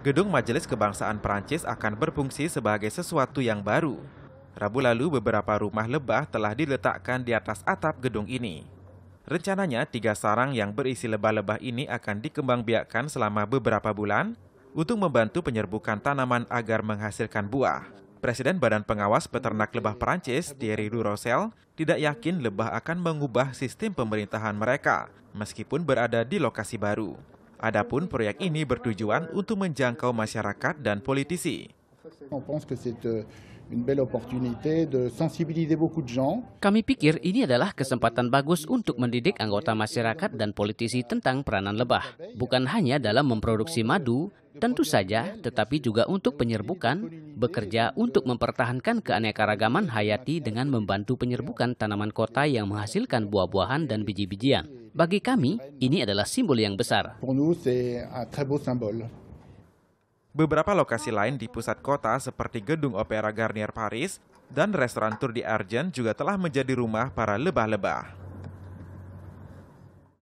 Gedung Majelis Kebangsaan Prancis akan berfungsi sebagai sesuatu yang baru. Rabu lalu beberapa rumah lebah telah diletakkan di atas atap gedung ini. Rencananya tiga sarang yang berisi lebah-lebah ini akan dikembangbiakkan selama beberapa bulan untuk membantu penyerbukan tanaman agar menghasilkan buah. Presiden Badan Pengawas Peternak Lebah Perancis, Thierry Durosel, tidak yakin lebah akan mengubah sistem pemerintahan mereka, meskipun berada di lokasi baru. Adapun proyek ini bertujuan untuk menjangkau masyarakat dan politisi. Euh, Kami pikir ini adalah kesempatan bagus untuk mendidik anggota masyarakat dan politisi tentang peranan lebah, bukan hanya dalam memproduksi madu, tentu saja, tetapi juga untuk penyerbukan, bekerja untuk mempertahankan keanekaragaman hayati dengan membantu penyerbukan tanaman kota yang menghasilkan buah-buahan dan biji-bijian. Bagi kami, ini adalah simbol yang besar. Beberapa lokasi lain di pusat kota seperti Gedung Opera Garnier Paris dan restoran Tour di Argent juga telah menjadi rumah para lebah-lebah.